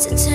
guys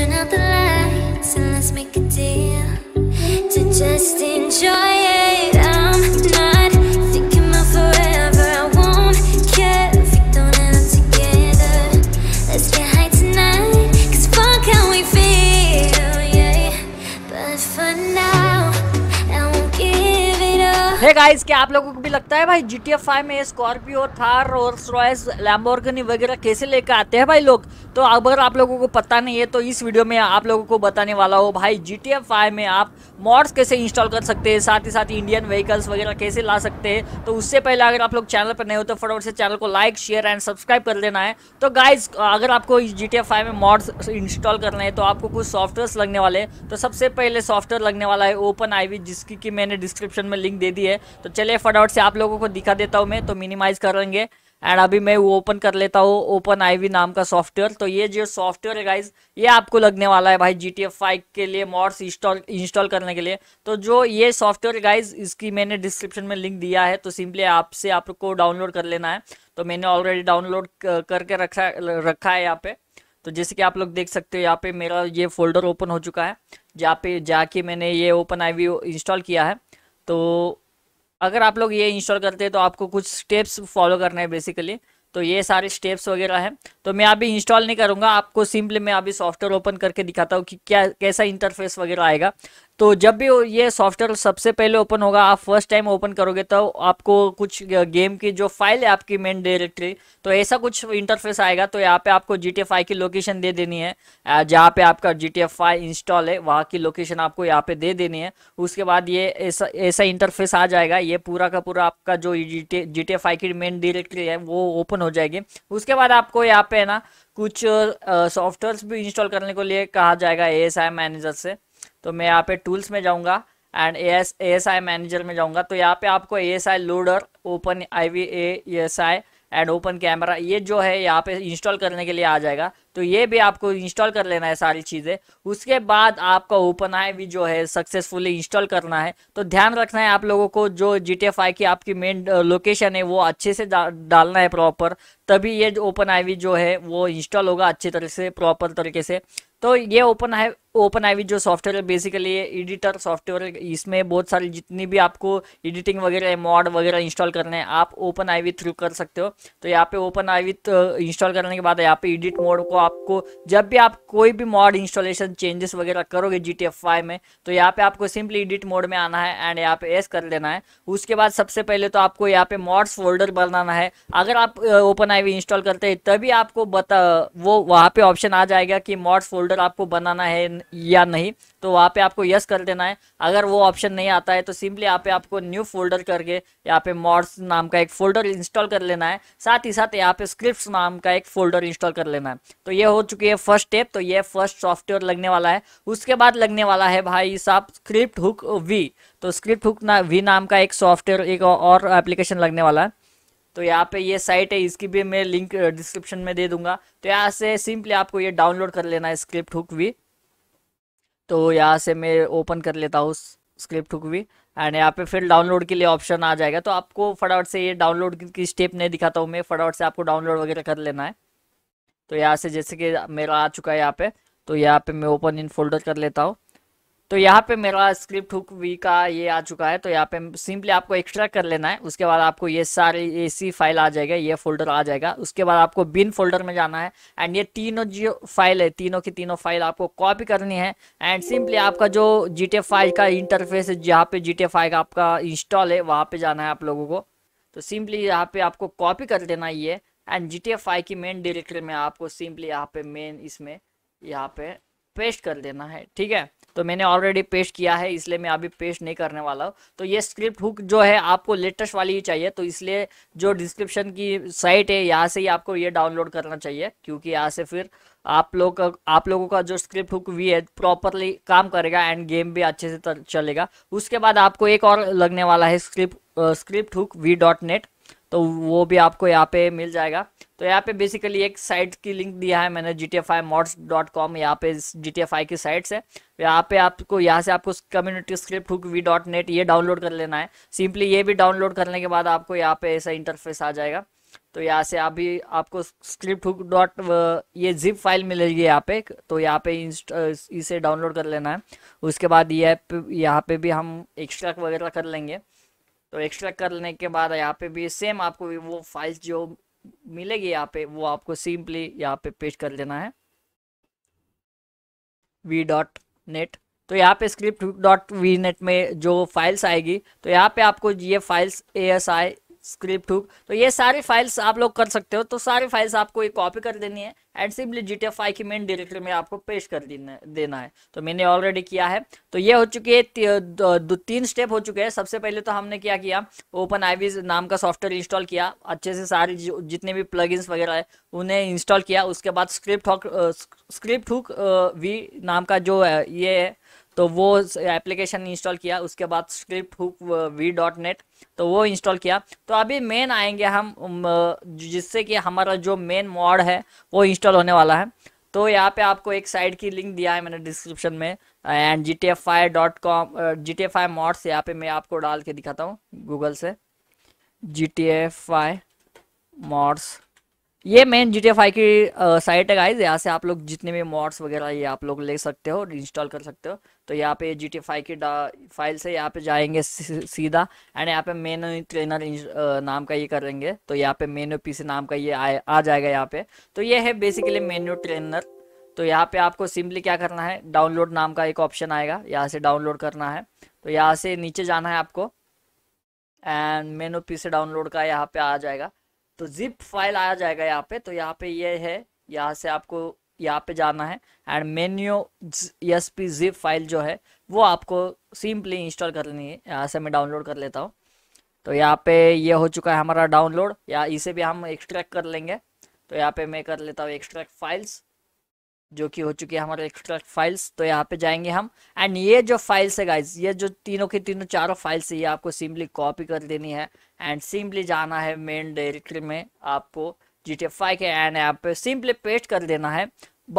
hey आप लोगों को भी लगता है भाई जी टी में Scorpio Thar Rolls Royce Lamborghini वगैरह कैसे लेकर आते हैं भाई लोग तो अगर आप लोगों को पता नहीं है तो इस वीडियो में आप लोगों को बताने वाला हो भाई जी टी एफ में आप मॉड्स कैसे इंस्टॉल कर सकते हैं साथ ही साथ इंडियन व्हीकल्स वगैरह कैसे ला सकते हैं तो उससे पहले अगर आप लोग चैनल पर नए हो तो फटाफट से चैनल को लाइक शेयर एंड सब्सक्राइब कर लेना है तो गाइज अगर आपको इस जी टी में मॉड्स इंस्टॉल करना है तो आपको कुछ सॉफ्टवेयर लगने वाले तो सबसे पहले सॉफ्टवेयर लगने वाला है ओपन आई जिसकी कि मैंने डिस्क्रिप्शन में लिंक दे दी है तो चलिए फटाफट से आप लोगों को दिखा देता हूँ मैं तो मिनिमाइज कर लेंगे एंड अभी मैं वो ओपन कर लेता हूँ ओपन आईवी नाम का सॉफ्टवेयर तो ये जो सॉफ्टवेयर है गाइज ये आपको लगने वाला है भाई जी टी एफ फाइव के लिए मॉड्स इंस्टॉल इंस्टॉल करने के लिए तो जो ये सॉफ्टवेयर गाइज इसकी मैंने डिस्क्रिप्शन में लिंक दिया है तो सिंपली आपसे आपको डाउनलोड कर लेना है तो मैंने ऑलरेडी डाउनलोड करके रखा रखा है यहाँ पे तो जैसे कि आप लोग देख सकते हो यहाँ पे मेरा ये फोल्डर ओपन हो चुका है जहाँ पे जाके मैंने ये ओपन आई इंस्टॉल किया है तो अगर आप लोग ये इंस्टॉल करते हैं तो आपको कुछ स्टेप्स फॉलो करना है बेसिकली तो ये सारे स्टेप्स वगैरह हैं तो मैं अभी इंस्टॉल नहीं करूँगा आपको सिंपली मैं अभी सॉफ्टवेयर ओपन करके दिखाता हूँ कि क्या कैसा इंटरफेस वगैरह आएगा तो जब भी ये सॉफ्टवेयर सबसे पहले ओपन होगा आप फर्स्ट टाइम ओपन करोगे तो आपको कुछ गेम की जो फाइल है आपकी मेन डायरेक्टरी तो ऐसा कुछ इंटरफेस आएगा तो यहाँ पे आपको जी टी की लोकेशन दे देनी है जहाँ पे आपका जी टी इंस्टॉल है वहाँ की लोकेशन आपको यहाँ पे दे देनी है उसके बाद ये ऐसा ऐसा इंटरफेस आ जाएगा ये पूरा का पूरा आपका जो जी टी की मेन डायरेक्टरी है वो ओपन हो जाएगी उसके बाद आपको यहाँ पे ना कुछ सॉफ्टवेयर भी इंस्टॉल करने के लिए कहा जाएगा ए मैनेजर से तो मैं यहाँ पे टूल्स में जाऊँगा and A S A S I manager में जाऊँगा तो यहाँ पे आपको A S I loader open I V A S I and open camera ये जो है यहाँ पे इंस्टॉल करने के लिए आ जाएगा तो ये भी आपको इंस्टॉल कर लेना है सारी चीज़ें उसके बाद आपका ओपन आई भी जो है सक्सेसफुली इंस्टॉल करना है तो ध्यान रखना है आप लोगों को जो जी टी एफ आई की आपकी मेन लोकेशन है वो अच्छे से डा डालना है प्रॉपर तभी ये ओपन वी जो है वो इंस्टॉल होगा अच्छे तरह से प्रॉपर तरीके से तो ये ओपन है ओपन वी जो सॉफ्टवेयर है बेसिकली ये एडिटर सॉफ्टवेयर इसमें बहुत सारी जितनी भी आपको एडिटिंग वगैरह मॉड वगैरह इंस्टॉल करने हैं आप ओपन वी थ्रू कर सकते हो तो यहाँ पे ओपन आईवी इंस्टॉल करने के बाद यहाँ पे एडिट मोड को आपको जब भी आप कोई भी मॉड इंस्टॉलेशन चेंजेस वगैरह करोगे जी टी एफ में तो यहाँ पे आपको सिंपली एडिट मोड में आना है एंड यहाँ पे एस कर लेना है उसके बाद सबसे पहले तो आपको यहाँ पे मॉड्स फोल्डर बनाना है अगर आप ओपन आई इंस्टॉल करते हैं तभी आपको बता वो वहाँ पे ऑप्शन आ जाएगा कि मॉड्स फोल्डर आपको बनाना है या नहीं तो वहाँ पे आपको यस कर देना है अगर वो ऑप्शन नहीं आता है तो सिंपली यहाँ पे आपको न्यू फोल्डर करके यहाँ पे मॉड्स नाम का एक फोल्डर इंस्टॉल कर लेना है साथ ही साथ यहाँ पे स्क्रिप्ट नाम का एक फोल्डर इंस्टॉल कर लेना है तो तो ये हो चुकी है फर्स्ट स्टेप तो ये फर्स्ट सॉफ्टवेयर लगने वाला है उसके बाद लगने वाला है भाई साहब स्क्रिप्ट हुक वी तो स्क्रिप्ट हुक ना वी नाम का एक सॉफ्टवेयर एक और एप्लीकेशन लगने वाला है तो यहाँ पे ये साइट है इसकी भी मैं लिंक डिस्क्रिप्शन में दे दूंगा तो यहाँ से सिंपली आपको ये डाउनलोड कर लेना है स्क्रिप्ट हुक वी तो यहाँ से मैं ओपन कर लेता हूँ स्क्रिप्ट हुक वी एंड यहाँ पे फिर डाउनलोड के लिए ऑप्शन आ जाएगा तो आपको फटाफट से ये डाउनलोड की स्टेप नहीं दिखाता हूँ मैं फटाफट से आपको डाउनलोड वगैरह कर लेना है तो यहाँ से जैसे कि मेरा आ चुका है यहाँ पे तो यहाँ पे मैं ओपन इन फोल्डर कर लेता हूँ तो यहाँ पे मेरा स्क्रिप्ट हुक वी का ये आ चुका है तो यहाँ पे सिंपली आपको एक्स्ट्रा कर लेना है उसके बाद आपको ये सारी सी फाइल आ जाएगा ये फोल्डर आ जाएगा उसके बाद आपको बिन फोल्डर में जाना है एंड ये तीनों जो फाइल है तीनों की तीनों फाइल आपको कॉपी करनी है एंड सिंपली आपका जो जी टी का इंटरफेस है जहाँ पे जी टी का आपका इंस्टॉल है वहाँ पे जाना है आप लोगों को तो सिंपली यहाँ पे आपको कॉपी कर देना ये एंड जी टी एफ की मेन डिरेक्टरी में आपको सिंपली यहाँ पे मेन इसमें यहाँ पे पेस्ट कर देना है ठीक है तो मैंने ऑलरेडी पेस्ट किया है इसलिए मैं अभी पेस्ट नहीं करने वाला हूँ तो ये स्क्रिप्ट हुक जो है आपको लेटेस्ट वाली ही चाहिए तो इसलिए जो डिस्क्रिप्शन की साइट है यहाँ से ही आपको ये डाउनलोड करना चाहिए क्योंकि यहाँ से फिर आप लोग का आप लोगों का जो स्क्रिप्ट हुक भी है प्रॉपरली काम करेगा एंड गेम भी अच्छे से चलेगा उसके बाद आपको एक और लगने वाला है script script hook V dot net तो वो भी आपको यहाँ पे मिल जाएगा तो यहाँ पे बेसिकली एक साइट की लिंक दिया है मैंने G T F I mods dot com यहाँ पे जी टी एफ आई की साइट्स है यहाँ पे आपको यहाँ से आपको community script hook V dot net ये डाउनलोड कर लेना है सिंपली ये भी डाउनलोड करने के बाद आपको यहाँ पे ऐसा इंटरफेस आ जाएगा तो यहाँ से आप भी आपको स्क्रिप्ट हुक डॉट ये जिप फाइल मिलेगी यहाँ पे तो यहाँ पे uh, इसे डाउनलोड कर लेना है उसके बाद ये यह यहाँ पे भी हम एक्स्ट्रा वगैरह कर लेंगे तो एक्सट्रैक्ट कर लेने के बाद यहाँ पे भी सेम आपको वो फाइल्स जो मिलेगी यहाँ पे वो आपको सिंपली यहाँ पे पेश कर लेना है वी डॉट नेट तो यहाँ पे स्क्रिप्ट डॉट वी नेट में जो फाइल्स आएगी तो यहाँ पे आपको ये files A S I script hook तो ये सारी फाइल्स आप लोग कर सकते हो तो सारी फाइल्स आपको ये कॉपी कर देनी है and simply G T F की मेन डायरेक्टरी में आपको पेश कर देना है तो मैंने ऑलरेडी किया है तो ये हो चुकी है दो तीन स्टेप हो चुके हैं सबसे पहले तो हमने क्या किया ओपन आई नाम का सॉफ्टवेयर इंस्टॉल किया अच्छे से सारी जितने भी प्लग वगैरह है उन्हें इंस्टॉल किया उसके बाद स्क्रिप्ट स्क्रिप्ट हुक वी नाम का जो ये है तो वो एप्लीकेशन इंस्टॉल किया उसके बाद script hook V dot net तो वो इंस्टॉल किया तो अभी मेन आएंगे हम जिससे कि हमारा जो मेन मॉड है वो इंस्टॉल होने वाला है तो यहाँ पे आपको एक साइट की लिंक दिया है मैंने डिस्क्रिप्शन में and G T F I dot com G T F I mods यहाँ पे मैं आपको डाल के दिखाता हूँ गूगल से G T F I mods ये main G T F I की साइट है गाइज यहाँ से आप लोग जितने भी मॉड्स वगैरह ये आप लोग ले सकते हो इंस्टॉल कर सकते हो तो यहाँ पे जी टी एफ आई की फाइल से यहाँ पे जाएंगे सीधा एंड यहाँ पे मेनू ट्रेनर नाम का ये करेंगे तो यहाँ पे मेनू पी सी नाम का ये आ, आ जाएगा यहाँ पे तो ये है बेसिकली मेनू ट्रेनर तो यहाँ पे आपको सिंपली क्या करना है डाउनलोड नाम का एक ऑप्शन आएगा यहाँ से डाउनलोड करना है तो यहाँ से नीचे जाना है आपको एंड मेनू पी से डाउनलोड का यहाँ पे आ जाएगा तो जिप फाइल आ जाएगा यहाँ पे तो यहाँ पे ये यह है यहाँ से आपको यहाँ पे जाना है and menu S P zip file जो है वो आपको सिंपली इंस्टॉल कर लेनी है यहाँ से मैं डाउनलोड कर लेता हूँ तो यहाँ पे ये यह हो चुका है हमारा डाउनलोड या इसे भी हम एक्सट्रैक्ट कर लेंगे तो यहाँ पे मैं कर लेता हूँ एक्सट्रैक्ट फाइल्स जो कि हो चुकी है हमारे एक्सट्रैक्ट फाइल्स तो यहाँ पे जाएंगे हम एंड ये जो फाइल्स है गाइज ये जो तीनों की तीनों चारों फाइल्स है ये आपको सिंपली कॉपी कर देनी है एंड सिंपली जाना है मेन डायरेक्टरी में आपको जी टी एफ फाइव के एन ऐप पे सिंपली पेस्ट कर देना है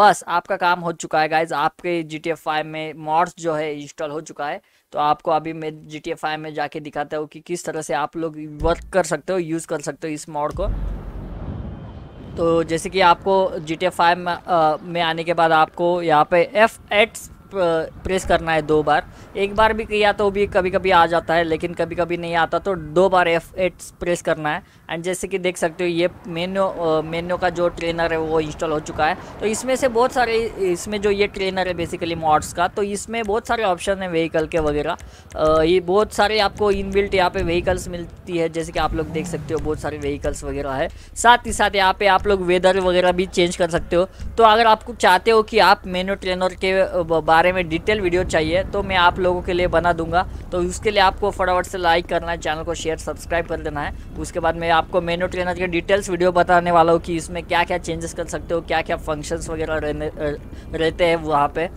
बस आपका काम हो चुका है गाइज आपके जी टी एफ फाइव में मॉड्स जो है इंस्टॉल हो चुका है तो आपको अभी मैं जी टी एफ फाइव में जाके दिखाता हूँ कि किस तरह से आप लोग वर्क कर सकते हो यूज़ कर सकते हो इस मॉड को तो जैसे कि आपको जी टी एफ फाइव में आने के बाद आपको यहाँ पे एफ एट्स प्रेस करना है दो बार एक बार भी किया तो भी कभी कभी आ जाता है लेकिन कभी कभी नहीं आता तो दो बार एफ एट प्रेस करना है एंड जैसे कि देख सकते हो ये मेन्यू मेन्यू का जो ट्रेनर है वो इंस्टॉल हो चुका है तो इसमें से बहुत सारे इसमें जो ये ट्रेनर है बेसिकली मॉड्स का तो इसमें बहुत सारे ऑप्शन हैं व्हीकल के वगैरह ये बहुत सारे आपको इन बिल्ट यहाँ पे व्हीकल्स मिलती है जैसे कि आप लोग देख सकते हो बहुत सारे व्हीकल्स वगैरह है साथ ही साथ यहाँ पर आप लोग वेदर वगैरह भी चेंज कर सकते हो तो अगर आपको चाहते हो कि आप मेन्यू ट्रेनर के बारे बारे में डिटेल वीडियो चाहिए तो मैं आप लोगों के लिए बना दूंगा तो उसके लिए आपको फटाफट से लाइक करना है चैनल को शेयर सब्सक्राइब कर देना है तो उसके बाद मैं आपको मेनू ट्रेनर के डिटेल्स वीडियो बताने वाला हूँ कि इसमें क्या क्या चेंजेस कर सकते हो क्या क्या फंक्शंस वगैरह रहने रहते हैं वहाँ पर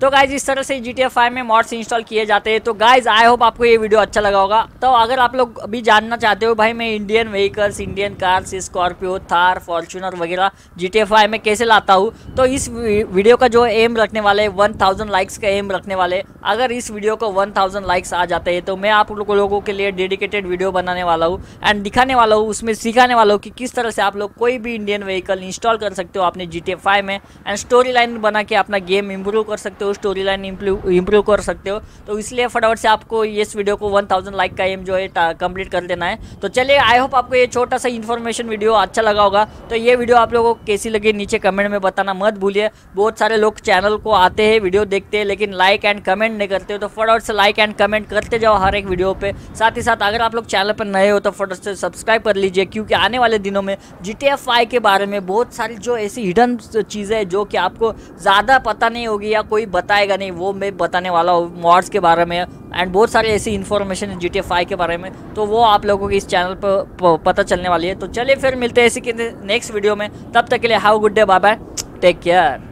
तो गाइज इस तरह से जी टी फाइव में मॉड्स इंस्टॉल किए जाते हैं तो गाइज आई होप आपको ये वीडियो अच्छा लगा होगा तो अगर आप लोग अभी जानना चाहते हो भाई मैं Indian vehicles Indian cars Scorpio Thar Fortuner वगैरह जी टी फाइव में कैसे लाता हूँ तो इस वीडियो का जो एम रखने वाले वन थाउजेंड लाइक्स का एम रखने वाले अगर इस वीडियो को वन थाउजेंड लाइक्स आ जाते हैं तो मैं आप लोगों के लिए डेडिकेटेड वीडियो बनाने वाला हूँ एंड दिखाने वाला हूँ उसमें सिखाने वाला हूँ कि किस तरह से आप लोग कोई भी इंडियन व्हीकल इंस्टॉल कर सकते हो अपने जी टी फाइव में एंड स्टोरी लाइन बना के अपना गेम इम्प्रूव कर सकते हो हो स्टोरी लाइन इम्प्रूव कर सकते हो तो इसलिए फटाफट से आपको इस वीडियो को 1000 लाइक का एम जो है कंप्लीट कर देना है तो चलिए आई होप आपको ये छोटा सा इन्फॉर्मेशन वीडियो अच्छा लगा होगा तो ये वीडियो आप लोगों को कैसी लगी नीचे कमेंट में बताना मत भूलिए बहुत सारे लोग चैनल को आते हैं वीडियो देखते हैं लेकिन लाइक एंड कमेंट नहीं करते तो फटाफट से लाइक एंड कमेंट करते जाओ हर एक वीडियो पर साथ ही साथ अगर आप लोग चैनल पर नए हो तो फटाफट से सब्सक्राइब कर लीजिए क्योंकि आने वाले दिनों में जी टी के बारे में बहुत सारी जो ऐसी हिडन चीज़ें जो कि आपको ज़्यादा पता नहीं होगी या कोई बताएगा नहीं वो मैं बताने वाला हूँ मॉड्स के बारे में एंड बहुत सारी ऐसी इन्फॉर्मेशन है जी टी के बारे में तो वो आप लोगों को इस चैनल पर पता चलने वाली है तो चलिए फिर मिलते हैं इसी के नेक्स्ट वीडियो में तब तक के लिए have good day bye bye take care